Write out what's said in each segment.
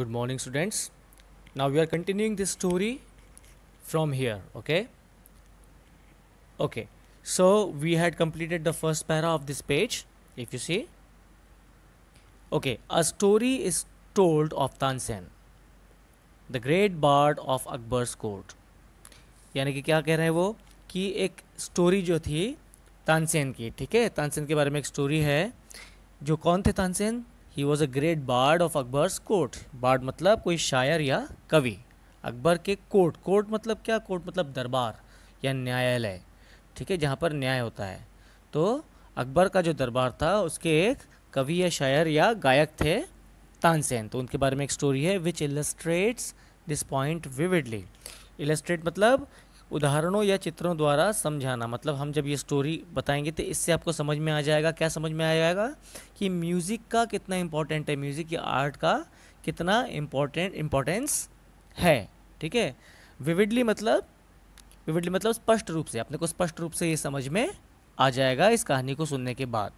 good morning students now we are continuing this story from here okay okay so we had completed the first para of this page if you see okay a story is told of tansen the great bard of Akbar's court यानी कि क्या कह रहे हैं वो कि एक story जो थी तानसेन की ठीक है तानसेन के बारे में एक स्टोरी है जो कौन थे तानसेन ही was a great bard of Akbar's court bard मतलब कोई शायर या कवि अकबर के कोर्ट कोर्ट मतलब क्या कोर्ट मतलब दरबार या न्यायालय ठीक है जहाँ पर न्याय होता है तो अकबर का जो दरबार था उसके एक कवि या शायर या गायक थे तानसेन तो उनके बारे में एक स्टोरी है which illustrates this point vividly illustrate मतलब उदाहरणों या चित्रों द्वारा समझाना मतलब हम जब ये स्टोरी बताएंगे तो इससे आपको समझ में आ जाएगा क्या समझ में आ जाएगा कि म्यूज़िक का कितना इम्पोर्टेंट है म्यूज़िक या आर्ट का कितना इम्पोर्टेंट इम्पोर्टेंस है ठीक है विविडली मतलब विविडली मतलब स्पष्ट रूप से अपने को स्पष्ट रूप से ये समझ में आ जाएगा इस कहानी को सुनने के बाद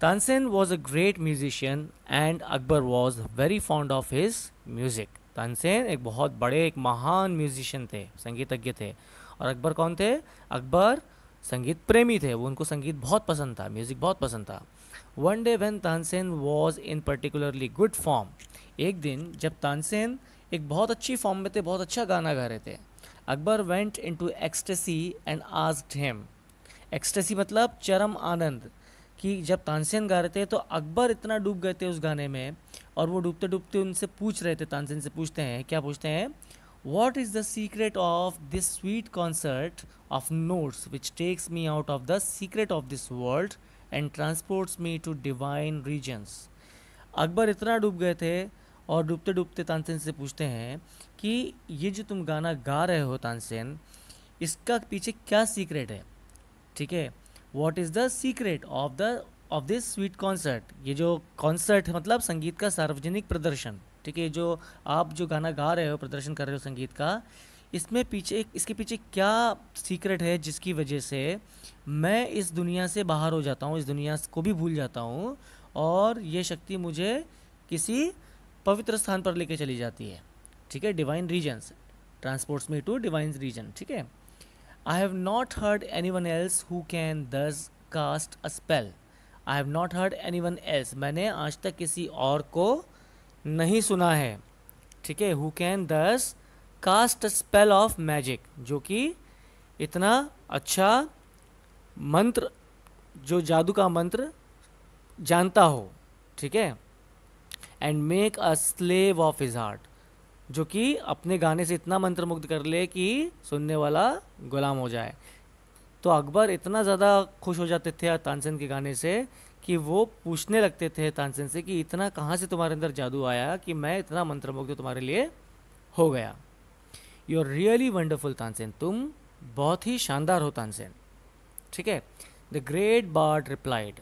Tansen was a great musician and Akbar was very fond of his music Tansen एक बहुत बड़े एक महान म्यूजिशियन थे संगीतज्ञ थे और अकबर कौन थे अकबर संगीत प्रेमी थे वो उनको संगीत बहुत पसंद था म्यूज़िक बहुत पसंद था one day when Tansen was in particularly good form एक दिन जब तानसेन एक बहुत अच्छी फॉर्म में थे बहुत अच्छा गाना गा रहे थे Akbar went into ecstasy and asked him ecstasy मतलब चरम आनंद कि जब तानसेन गा रहे थे तो अकबर इतना डूब गए थे उस गाने में और वो डूबते डूबते उनसे पूछ रहे थे तानसेन से पूछते हैं क्या पूछते हैं what is the secret of this sweet concert of notes which takes me out of the secret of this world and transports me to divine regions Akbar इतना डूब गए थे और डूबते डूबते तानसेन से पूछते हैं कि ये जो तुम गाना गा रहे हो तानसेन इसका पीछे क्या सीक्रेट है ठीक है what is the secret of the of this sweet concert ये जो कॉन्सर्ट है मतलब संगीत का सार्वजनिक प्रदर्शन ठीक है जो आप जो गाना गा रहे हो प्रदर्शन कर रहे हो संगीत का इसमें पीछे इसके पीछे क्या सीक्रेट है जिसकी वजह से मैं इस दुनिया से बाहर हो जाता हूँ इस दुनिया को भी भूल जाता हूँ और ये शक्ति मुझे किसी पवित्र स्थान पर लेके चली जाती है ठीक है divine regions transports me to divine region ठीक है I have not heard anyone else who can thus cast a spell I have not heard anyone else मैंने आज तक किसी और को नहीं सुना है ठीक है who can thus cast spell of magic जो कि इतना अच्छा मंत्र जो जादू का मंत्र जानता हो ठीक है and make a slave of his heart जो कि अपने गाने से इतना मंत्रमुग्ध कर ले कि सुनने वाला गुलाम हो जाए तो अकबर इतना ज़्यादा खुश हो जाते थे तानसेन के गाने से कि वो पूछने लगते थे तानसेन से कि इतना कहाँ से तुम्हारे अंदर जादू आया कि मैं इतना मंत्रमुग्ध तुम्हारे लिए हो गया you are really wonderful Tansen तुम बहुत ही शानदार हो तानसेन ठीक है द ग्रेट बार्ड रिप्लाइड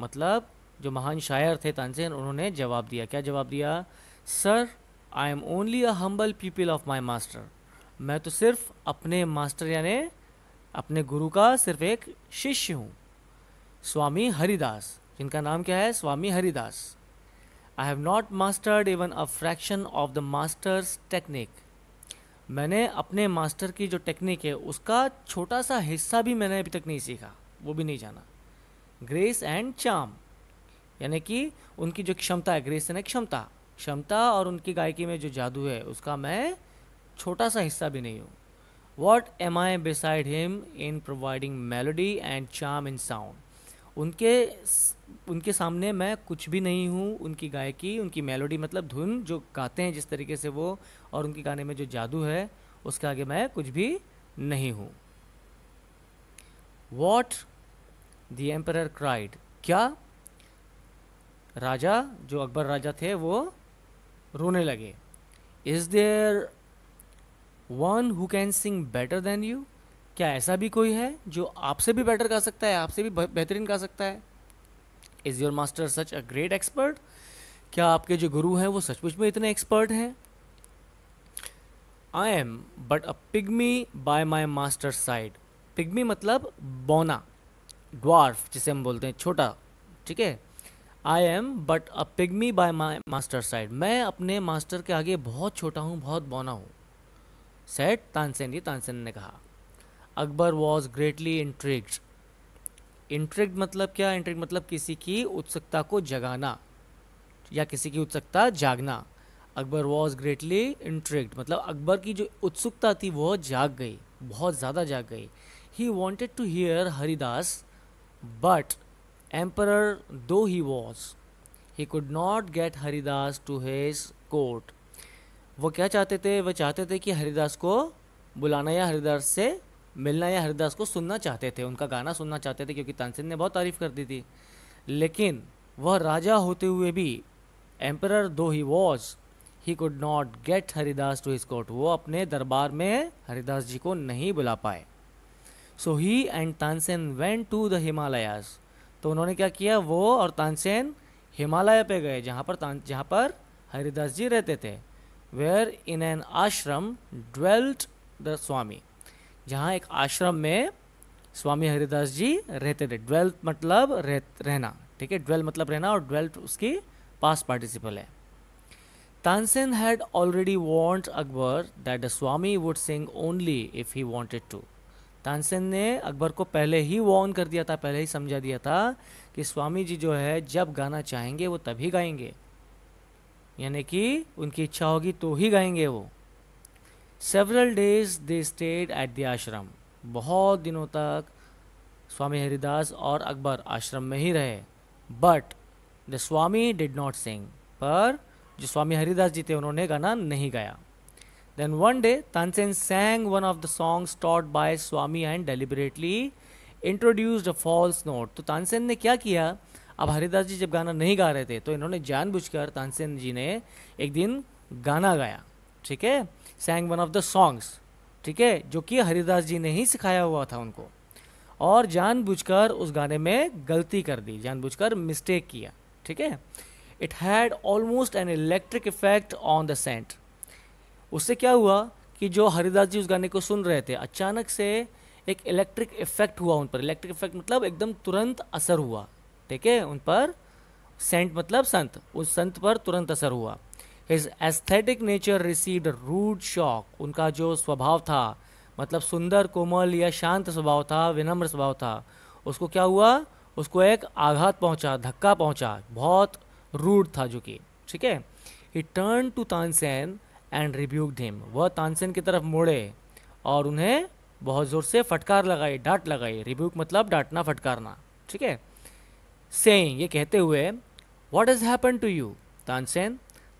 मतलब जो महान शायर थे तानसेन उन्होंने जवाब दिया क्या जवाब दिया sir I am only a humble pupil of my master मैं तो सिर्फ अपने मास्टर यानी अपने गुरु का सिर्फ एक शिष्य हूँ स्वामी हरिदास जिनका नाम क्या है Swami Haridas I have not mastered even a fraction of the master's technique मैंने अपने मास्टर की जो टेक्निक है उसका छोटा सा हिस्सा भी मैंने अभी तक नहीं सीखा वो भी नहीं जाना ग्रेस एंड चाम यानी कि उनकी जो क्षमता है ग्रेस यानी क्षमता क्षमता और उनकी गायकी में जो जादू है उसका मैं छोटा सा हिस्सा भी नहीं हूँ what am I beside him in providing melody and charm in sound उनके उनके सामने मैं कुछ भी नहीं हूँ उनकी गायकी उनकी मेलोडी मतलब धुन जो गाते हैं जिस तरीके से वो और उनके गाने में जो जादू है उसके आगे मैं कुछ भी नहीं हूँ वॉट द एम्पर क्राइड क्या राजा जो अकबर राजा थे वो रोने लगे is there one who can sing better than you क्या ऐसा भी कोई है जो आपसे भी बेटर कर सकता है आपसे भी बेहतरीन कर सकता है is your master such a great expert क्या आपके जो गुरु हैं वो सचमुच में इतने एक्सपर्ट हैं I am but a pygmy by my master side pygmy मतलब बौना ड्वार्फ जिसे हम बोलते हैं छोटा ठीक है I am but a pygmy by my master side मैं अपने मास्टर के आगे बहुत छोटा हूँ बहुत बौना हूँ सेट तानसेन ये तानसेन ने कहा Akbar was greatly intrigued intrigued मतलब क्या इंट्रिग्ड मतलब किसी की उत्सुकता को जगाना या किसी की उत्सुकता जागना अकबर वॉज ग्रेटली इंट्रिक्ड मतलब अकबर की जो उत्सुकता थी वह जाग गई बहुत ज़्यादा जाग गई he wanted to hear Haridas but emperor though he was he could not get Haridas to his court वो क्या चाहते थे वह चाहते थे कि हरिदास को बुलाना या हरिदास से मिलना या हरिदास को सुनना चाहते थे उनका गाना सुनना चाहते थे क्योंकि तानसेन ने बहुत तारीफ़ कर दी थी लेकिन वह राजा होते हुए भी emperor though he was he could not get Haridas to his court वो अपने दरबार में हरिदास जी को नहीं बुला पाए so he and Tansen went to the Himalayas तो उन्होंने क्या किया वो और तानसेन हिमालय पे गए जहाँ पर जहाँ पर हरिदास जी रहते थे where in an ashram dwelt the swami जहाँ एक आश्रम में स्वामी हरिदास जी रहते थे ड्वेल्थ मतलब रह, रहना ठीक है ड्वेल्थ मतलब रहना और ड्वेल्थ उसकी पास पार्टिसिपल है Tansen had already warned Akbar that the swami would sing only if he wanted to Tansen ने अकबर को पहले ही वॉन कर दिया था पहले ही समझा दिया था कि स्वामी जी जो है जब गाना चाहेंगे वो तभी गाएंगे यानी कि उनकी इच्छा होगी तो ही गाएंगे वो several days they stayed at the ashram बहुत दिनों तक स्वामी हरिदास और अकबर आश्रम में ही रहे but the swami did not sing पर जो स्वामी हरिदास जी थे उन्होंने गाना नहीं गाया then one day Tansen sang one of the songs taught by swami and deliberately introduced a false note तो तानसेन ने क्या किया अब हरिदास जी जब गाना नहीं गा रहे थे तो इन्होंने जानबूझकर तानसेन जी ने एक दिन गाना गाया ठीक है sang one of the songs ठीक है जो कि हरिदास जी ने ही सिखाया हुआ था उनको और जानबूझकर उस गाने में गलती कर दी जानबूझकर मिस्टेक किया ठीक है it had almost an electric effect on the saint उससे क्या हुआ कि जो हरिदास जी उस गाने को सुन रहे थे अचानक से एक इलेक्ट्रिक इफेक्ट हुआ उन पर इलेक्ट्रिक इफेक्ट मतलब एकदम तुरंत असर हुआ ठीक है उन पर सेंट मतलब संत उस संत पर तुरंत असर हुआ his aesthetic nature received rude shock उनका जो स्वभाव था मतलब सुंदर कोमल या शांत स्वभाव था विनम्र स्वभाव था उसको क्या हुआ उसको एक आघात पहुंचा धक्का पहुंचा बहुत रूड था जो कि ठीक है he turn to Tansen and rebuke him वह तानसेन की तरफ मोड़े और उन्हें बहुत ज़ोर से फटकार लगाई डांट लगाई रिब्यूक मतलब डांटना फटकारना ठीक है सेइंग ये कहते हुए what is happen to you Tansen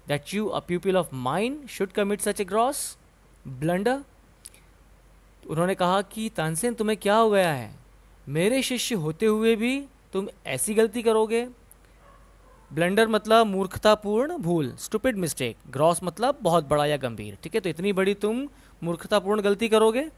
that you a pupil of mine should commit such a gross blunder उन्होंने कहा कि तानसेन तुम्हें क्या हो गया है मेरे शिष्य होते हुए भी तुम ऐसी गलती करोगे ब्लंडर मतलब मूर्खतापूर्ण भूल स्टूपिड मिस्टेक ग्रॉस मतलब बहुत बड़ा या गंभीर ठीक है तो इतनी बड़ी तुम मूर्खतापूर्ण गलती करोगे